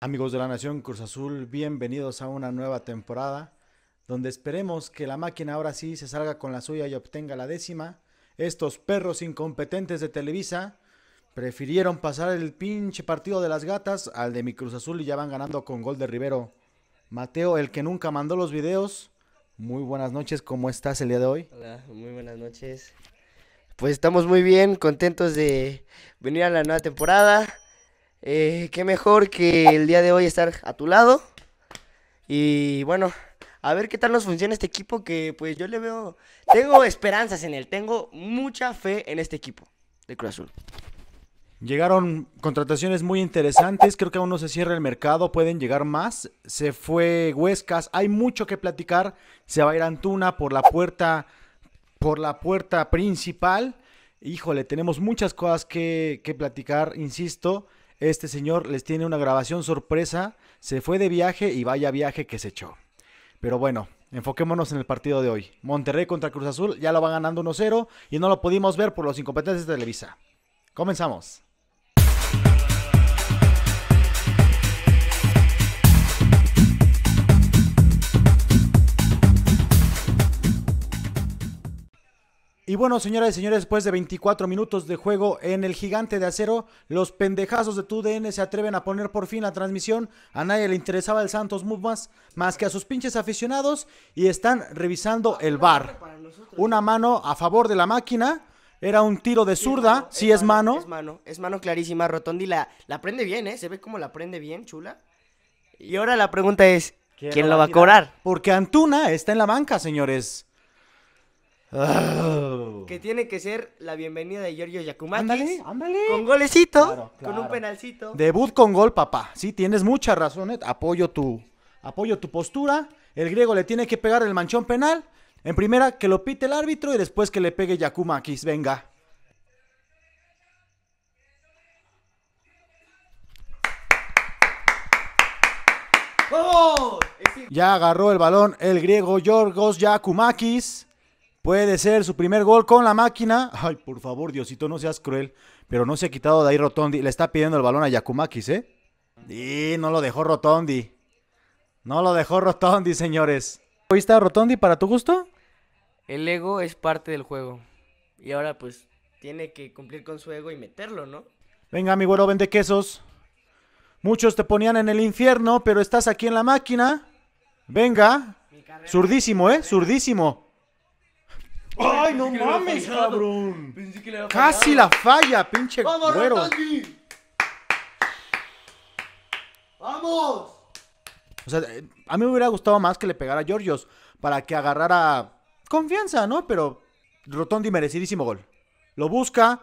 Amigos de la Nación Cruz Azul, bienvenidos a una nueva temporada donde esperemos que la máquina ahora sí se salga con la suya y obtenga la décima. Estos perros incompetentes de Televisa prefirieron pasar el pinche partido de las gatas al de mi Cruz Azul y ya van ganando con gol de Rivero. Mateo, el que nunca mandó los videos, muy buenas noches, ¿cómo estás el día de hoy? Hola, muy buenas noches. Pues estamos muy bien, contentos de venir a la nueva temporada eh, qué mejor que el día de hoy estar a tu lado. Y bueno, a ver qué tal nos funciona este equipo que pues yo le veo... Tengo esperanzas en él, tengo mucha fe en este equipo de Cruz Azul. Llegaron contrataciones muy interesantes, creo que aún no se cierra el mercado, pueden llegar más. Se fue Huescas, hay mucho que platicar. Se va a ir Antuna por la puerta, por la puerta principal. Híjole, tenemos muchas cosas que, que platicar, insisto. Este señor les tiene una grabación sorpresa. Se fue de viaje y vaya viaje que se echó. Pero bueno, enfoquémonos en el partido de hoy. Monterrey contra Cruz Azul ya lo va ganando 1-0 y no lo pudimos ver por los incompetentes de Televisa. Comenzamos. Y bueno, señoras y señores, después de 24 minutos de juego en el gigante de acero, los pendejazos de TUDN se atreven a poner por fin la transmisión. A nadie le interesaba el Santos Move más, más que a sus pinches aficionados y están revisando ah, el bar. Una mano a favor de la máquina. Era un tiro de zurda, sí, es, mano, es, mano. Es mano, clarísima. Rotondi la, prende bien, ¿eh? Se ve como la prende bien, chula. Y ahora la pregunta es, ¿quién, ¿quién la va a cobrar? Porque Antuna está en la banca, señores. Oh. Que tiene que ser la bienvenida de Giorgio Yakumakis. Ándale, ándale. Con golecito, con un penalcito. Debut con gol, papá. Sí, tienes mucha razón, ¿eh? Apoyo tu, apoyo tu postura. El griego le tiene que pegar el manchón penal. En primera, que lo pite el árbitro y después que le pegue Yakumakis. Venga. Ya agarró el balón el griego Giorgos Yakumakis. Puede ser su primer gol con la máquina. Ay, por favor, Diosito, no seas cruel. Pero no se ha quitado de ahí Rotondi. Le está pidiendo el balón a Yakumakis, ¿eh? Y no lo dejó Rotondi. No lo dejó Rotondi, señores. ¿Oíste a Rotondi para tu gusto? El ego es parte del juego. Y ahora, pues, tiene que cumplir con su ego y meterlo, ¿no? Venga, mi güero, vende quesos. Muchos te ponían en el infierno, pero estás aquí en la máquina. Venga. surdísimo, ¿eh? Surdísimo. ¡Ay, no mames, cabrón! Casi la falla, pinche ¡Vamos, ¡Vamos! O sea, eh, a mí me hubiera gustado más que le pegara a Giorgios para que agarrara confianza, ¿no? Pero Rotondi merecidísimo gol. Lo busca,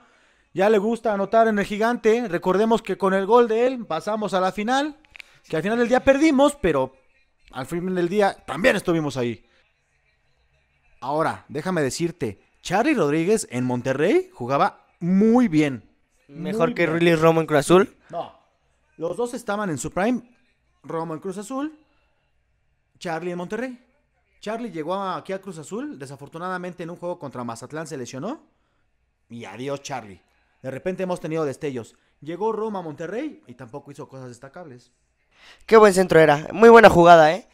ya le gusta anotar en el gigante. Recordemos que con el gol de él pasamos a la final, que al final del día perdimos, pero al final del día también estuvimos ahí. Ahora, déjame decirte, Charlie Rodríguez en Monterrey jugaba muy bien. Mejor que really Riley Romo en Cruz Azul. No. Los dos estaban en su prime. Romo en Cruz Azul. Charlie en Monterrey. Charlie llegó aquí a Cruz Azul. Desafortunadamente en un juego contra Mazatlán se lesionó. Y adiós Charlie. De repente hemos tenido destellos. Llegó Roma a Monterrey y tampoco hizo cosas destacables. Qué buen centro era. Muy buena jugada, ¿eh?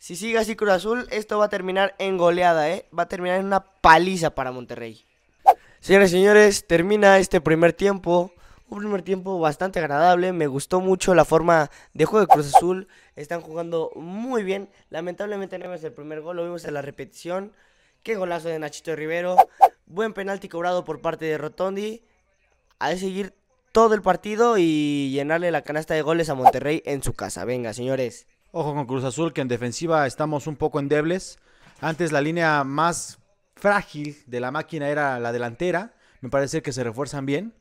Si sigue así Cruz Azul, esto va a terminar en goleada, ¿eh? Va a terminar en una paliza para Monterrey. Señores señores, termina este primer tiempo. Un primer tiempo bastante agradable. Me gustó mucho la forma de juego de Cruz Azul. Están jugando muy bien. Lamentablemente no vimos el primer gol, lo vimos en la repetición. Qué golazo de Nachito Rivero. Buen penalti cobrado por parte de Rotondi. de seguir todo el partido y llenarle la canasta de goles a Monterrey en su casa. Venga, señores. Ojo con Cruz Azul, que en defensiva estamos un poco endebles. Antes la línea más frágil de la máquina era la delantera. Me parece que se refuerzan bien.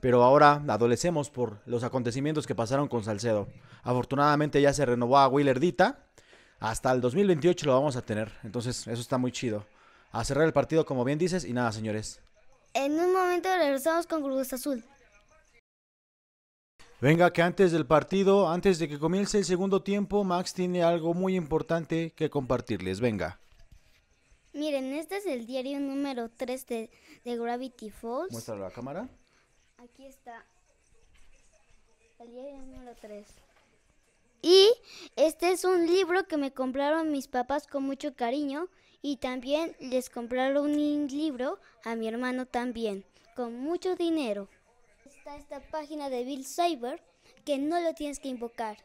Pero ahora adolecemos por los acontecimientos que pasaron con Salcedo. Afortunadamente ya se renovó a Willerdita, Hasta el 2028 lo vamos a tener. Entonces eso está muy chido. A cerrar el partido como bien dices y nada, señores. En un momento regresamos con Cruz Azul. Venga, que antes del partido, antes de que comience el segundo tiempo, Max tiene algo muy importante que compartirles. Venga. Miren, este es el diario número 3 de, Gravity Falls. Muéstralo a la cámara. Aquí está. El diario número 3. Y este es un libro que me compraron mis papás con mucho cariño. Y también les compraron un libro a mi hermano también, con mucho dinero esta página de Bill Cyber que no lo tienes que invocar,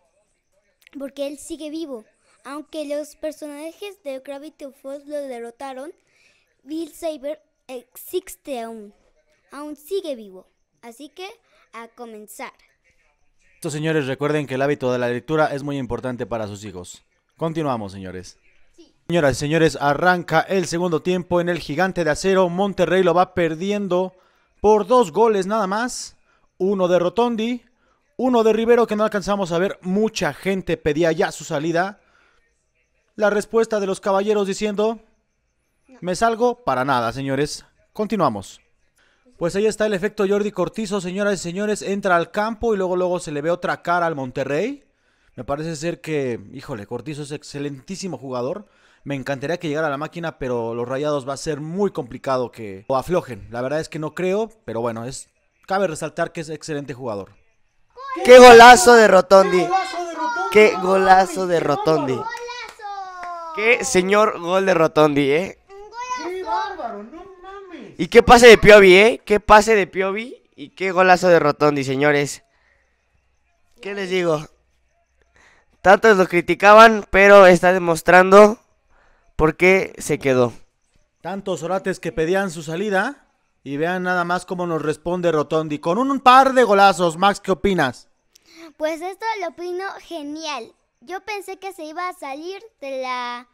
porque él sigue vivo. Aunque los personajes de Gravity Falls lo derrotaron, Bill Saber existe aún, aún sigue vivo. Así que a comenzar. Estos señores recuerden que el hábito de la lectura es muy importante para sus hijos. Continuamos, señores. Señoras y señores, arranca el segundo tiempo en el gigante de acero. Monterrey lo va perdiendo por dos goles nada más uno de Rotondi, uno de Rivero que no alcanzamos a ver, mucha gente pedía ya su salida. La respuesta de los caballeros diciendo, me salgo para nada, señores. Continuamos. Pues ahí está el efecto Jordi Cortizo, señoras y señores, entra al campo y luego luego se le ve otra cara al Monterrey. Me parece ser que, híjole, Cortizo es excelentísimo jugador. Me encantaría que llegara a la máquina, pero los Rayados va a ser muy complicado que o aflojen. La verdad es que no creo, pero bueno, es cabe resaltar que es excelente jugador. ¡Qué golazo de Rotondi! ¡Qué golazo de Rotondi! ¡Qué señor gol de Rotondi, eh! ¡Qué bárbaro! ¡No mames! Y qué pase de Piovi, eh. ¡Qué pase de Piovi! Y qué golazo de Rotondi, señores. ¿Qué les digo? Tantos lo criticaban, pero está demostrando por qué se quedó. Tantos orates que pedían su salida, y vean nada más cómo nos responde Rotondi con un par de golazos. Max, ¿qué opinas? Pues esto lo opino genial. Yo pensé que se iba a salir de la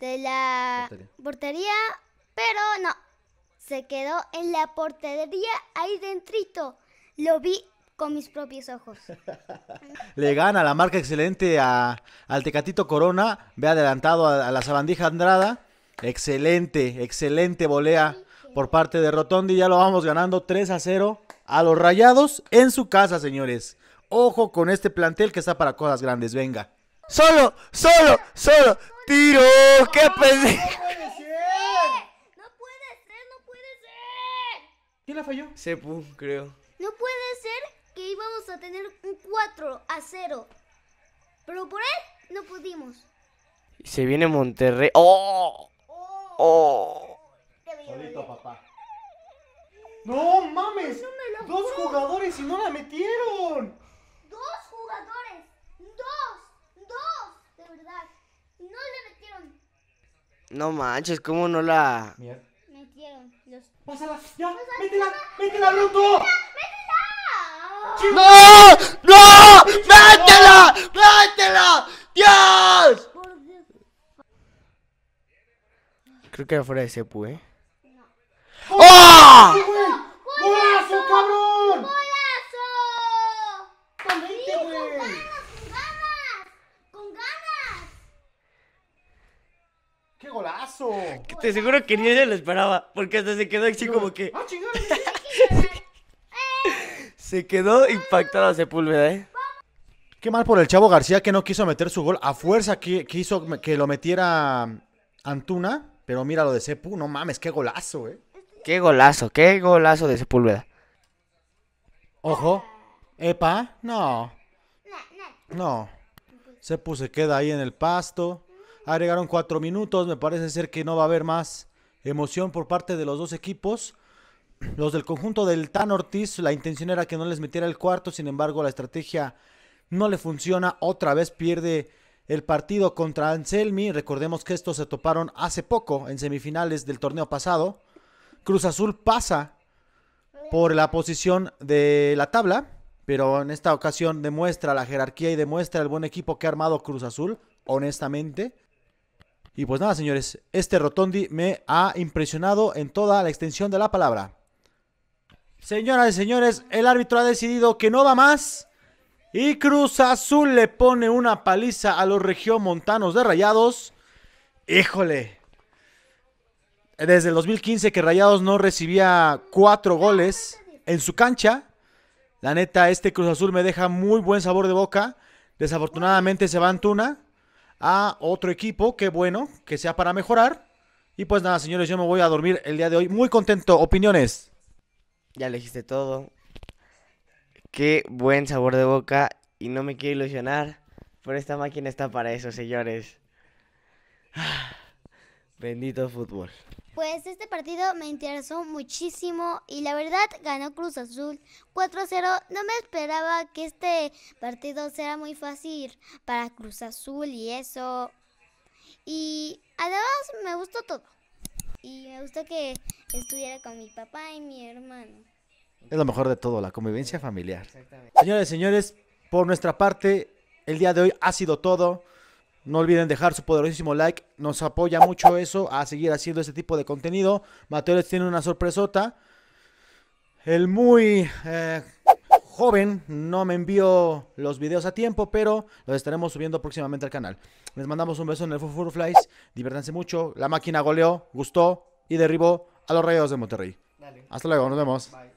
de la portería, pero no. Se quedó en la portería ahí dentrito. Lo vi con mis propios ojos. Le gana la marca excelente a, al Tecatito Corona. Ve adelantado a, la sabandija Andrada. Excelente, excelente volea por parte de Rotondi. Ya lo vamos ganando 3 a 0 a los Rayados en su casa, señores. Ojo con este plantel que está para cosas grandes, venga. Solo, solo, solo. Tiro, qué pedido! No puede ser, no puede ser. ¿Quién la falló? Sepu, creo. No puede ser que íbamos a tener un 4 a 0. Pero por él no pudimos. Se viene Monterrey. ¡Oh! ¡Oh! oh oh Solito, papá. ¡No mames! ¡Dos jugadores y no la metieron! ¡Dos jugadores! ¡Dos! ¡Dos! De verdad. No le metieron. No manches, ¿cómo no la...? Mierda. Metieron. Los... ¡Pásala! ¡Ya! Pásala, ¡Métela! ¡Métela, ¡No! ¡No! ¡Métela! ¡Métela! ¡Dios! Creo que era fuera de Sepu, ¿eh? ¡Oh! ¡Golazo, cabrón! ¡Golazo! ¡Con güey! ¡Con ganas! ¡Con ganas! ¡Qué golazo! te aseguro que ni ella lo esperaba, porque hasta se quedó así como que... ¡Ah, eh. se quedó impactada Sepúlveda, ¿eh? Qué mal por el Chavo García que no quiso meter su gol. A fuerza quiso que lo metiera Antuna. Pero mira lo de Sepú, no mames, qué golazo, eh. Qué golazo, qué golazo de Sepúlveda. Ojo. Epa, no. No. Sepu se queda ahí en el pasto. Agregaron cuatro minutos. Me parece ser que no va a haber más emoción por parte de los dos equipos. Los del conjunto del Tan Ortiz, la intención era que no les metiera el cuarto, sin embargo la estrategia no le funciona, otra vez pierde el partido contra Anselmi, recordemos que estos se toparon hace poco en semifinales del torneo pasado, Cruz Azul pasa por la posición de la tabla, pero en esta ocasión demuestra la jerarquía y demuestra el buen equipo que ha armado Cruz Azul, honestamente. Y pues nada, señores, este Rotondi me ha impresionado en toda la extensión de la palabra. Señoras y señores, el árbitro ha decidido que no va más. Y Cruz Azul le pone una paliza a los regiomontanos de Rayados. Híjole, desde el 2015 que Rayados no recibía cuatro goles en su cancha. La neta, este Cruz Azul me deja muy buen sabor de boca. Desafortunadamente se va Antuna a otro equipo, qué bueno, que sea para mejorar. Y pues nada, señores, yo me voy a dormir el día de hoy. Muy contento, opiniones. Ya le todo. Qué buen sabor de boca. Y no me quiero ilusionar, pero esta máquina está para eso, señores. Bendito fútbol. Pues este partido me interesó muchísimo y la verdad ganó Cruz Azul 4-0. No me esperaba que este partido sea muy fácil para Cruz Azul y eso. Y además me gustó todo. Y me gustó que estuviera con mi papá y mi hermano. Es lo mejor de todo, la convivencia familiar. Exactamente. Señores, señores, por nuestra parte, el día de hoy ha sido todo. No olviden dejar su poderosísimo like, nos apoya mucho eso a seguir haciendo este tipo de contenido. Mateo les tiene una sorpresota. El muy eh, joven no me envió los videos a tiempo, pero los estaremos subiendo próximamente al canal. Les mandamos un beso en el Four Flies, diviértanse mucho. La máquina goleó, gustó y derribó a los Rayos de Monterrey. Hasta luego, nos vemos. Bye.